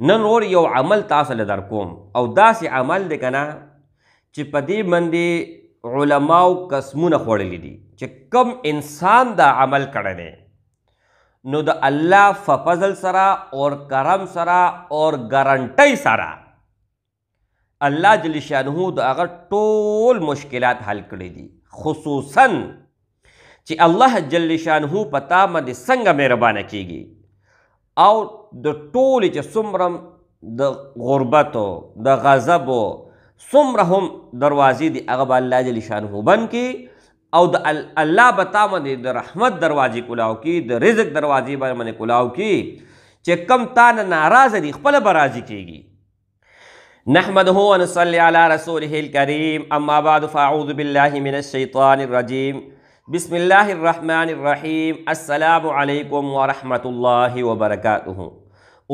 نن ور یو عمل تاسو له درکوم او داسې عمل دی کنه چې په دې باندې علماو قسمونه خوړلې دي چې کم انسان دا عمل کړی دی نو د الله فضل سره اور کرم سره اور ګارانټي سره الله جل شانه د هغه ټول مشکلات حل کړی دي خصوصا چې الله جل شانه په تا باندې څنګه مهربانه کیږي او د ټولې چې څومرم د غربتو د غضبو څومره هم دروازې دي هغه به الله جل شانه بند کې او د الله بتا باندې د رحمت دروازې کلاو کې د رزق دروازې باندې کلاو کې چې کم تا نه ناراض دي خپل به راضي کېږي نحمده ونصلي على رسوله الكريم اما بعد فاعوذ بالله من الشيطان الرجيم बिसमीम असलकम वरहमतुल्लाहि वबरकातुहु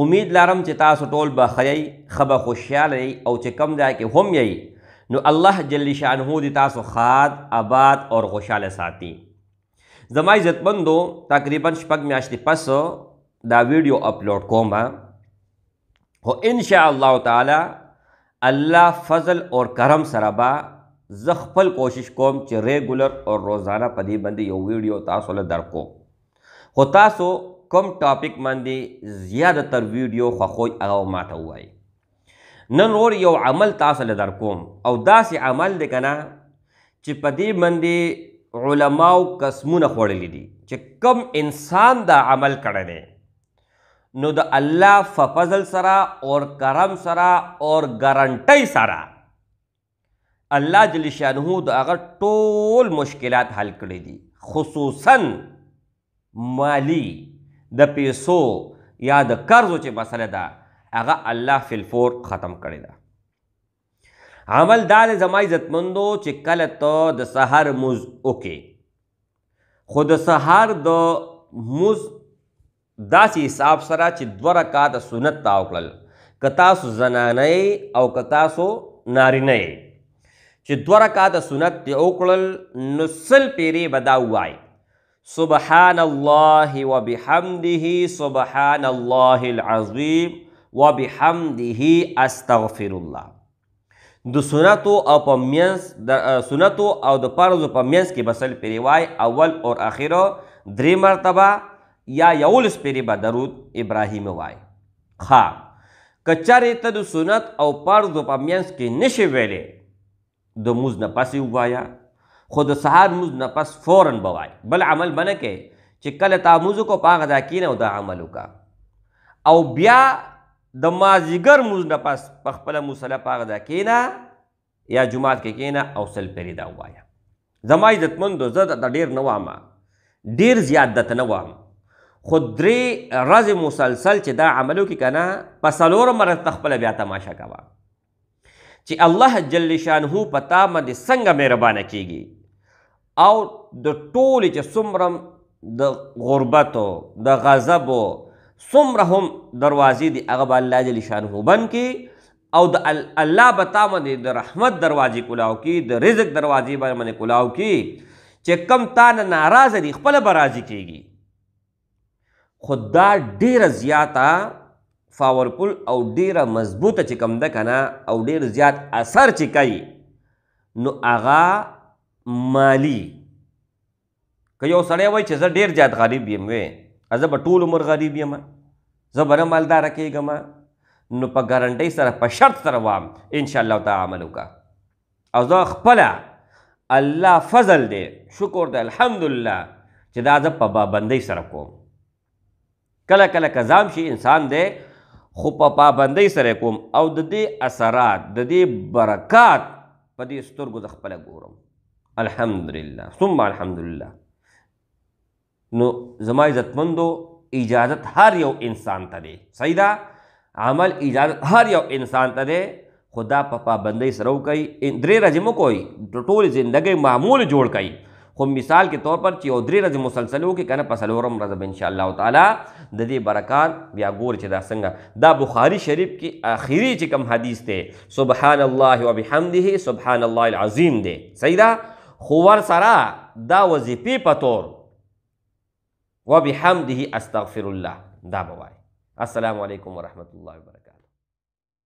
امید لرم چې تاسو ټول به خیری خبه خوشاله او چې کم ځای کې هم یی نو الله جل شانه دې تاسو خاد آباد او خوشاله ساتي زما عزتمندو تقریبا شپږ میاشتې پس دا ویډیو اپلوډ کوم خو ان شاء الله تعالی الله فضل او کرم سره به زه خپل کوشش کوم چې ریګولر او روزانه په دې باندې یو ویډیو تاسو له درکو خو تاسو کوم ټاپک باندې زیاته تر ویډیو خوښوي هغه ماته وایي نن ور یو عمل تاسو له درکوم او داسې عمل دی کنه چې په دې باندې علماو قسمونه خوړلې دي چې کم انسان دا عمل کړی دی نو د الله په فضل سره اور کرم سره اور ګارانټۍ سره الله جل شانه د هغه ټول مشکلات حل کړی دي خصوصا مالی د پیسو یا د قرضو چې مسله ده هغه الله فلفور ختم کړی ده عمل دا دی زما عزتمندو چې کله ته د سحر مز وکې خو د سحر د مز داسې حساب سره چې دوه رکعات سنت تاو کړل که تاسو زنانه او که تاسو نارینه چې دوه رکعاته سنت دې وکړل نو سل پیرې به دا ووایي سبحان الله وبحمده سبحان الله العظیم وبحمده استغفر الله د سنتو او په منځ د سنتو او د فرضو په منځ کې بسل پیریوای اول او اخر درې مرتبه یا یولس پیری به درود ابراهیم وای خا کچاره ته د سنت او فرضو په منځ کې نشي ویلې د موز نه پس وایا خو د سهار موز نه پس فورا بوای بل عمل بنه کې چې کله تا موز کو پاغ دا کینه او دا عمل وکا او بیا د مازیګر موز نه پس په خپل مصلی پاغ دا کینه یا جمعات کې کینه او سل پری دا وایا زما عزتمندو زه د ډیر نه وامه ډیر زیادت نه وامه خو درې ورځې مسلسل چې دا عملو کې کنه په څلور مرز تخپل بیا تماشه کوه چې الله جل شانه پتا باندې څنګه مهربانه کیږي او د ټولې چې څومره د غربتو د غضبو څومره هم دروازې دي هغه به الله جل شانه بند کی او د الله بتا باندې د رحمت دروازې کلاو کی د رزق دروازې باندې کلاو کی چې کم تا نه ناراض دي خپل به راضي کیږي خو دا ډیره زیاته فاورفل او ډیره مضبوطه چې کوم ده کنه او ډیر زیات اثر چې کوي نو هغه مالی که یو سړی وای چې زه ډیر زیات غریب یم وې زه به ټول عمر غریب یم زه به نه مالداره کېږم نو په ګارنټۍ سره په شرط سره وام انشاءالله تعالی عمل وکړه او زه خپله الله فضل دی شکر دی الحمدلله چې دا زه په پابندۍ سره کوم کله کله که ځام شي انسان دی خو په پابندۍ سره کوم او د دې اثرات د دې برکات په دې سترګو د خپله ګورم الحمدلله ثم الحمدلله نو زما عزتمندو اجازت هر یو انسان ته دی صحیح ده عمل اجازت هر یو انسان ته دی خدا په پابندۍ سره وکړي درې ورځې مو کوي ټولې زندګۍ معمول جوړ کړئ خو مثال کې تور پر چې یو درې ورځې مسلسل وکړي که نه په څلورم ورځ به انشاءالله تعالی د دې برکات بیا ګوري چې دا څنګه دا بخاري شریف کې آخري چې کوم حدیث دی سبحان الله وبحمده سبحان الله العظیم دی صحیح ده خو ورسره دا وظیفې په طور وبحمده استغفر الله دا به وایي السلام علیکم ورحمۃ اللہ وبرکاتہ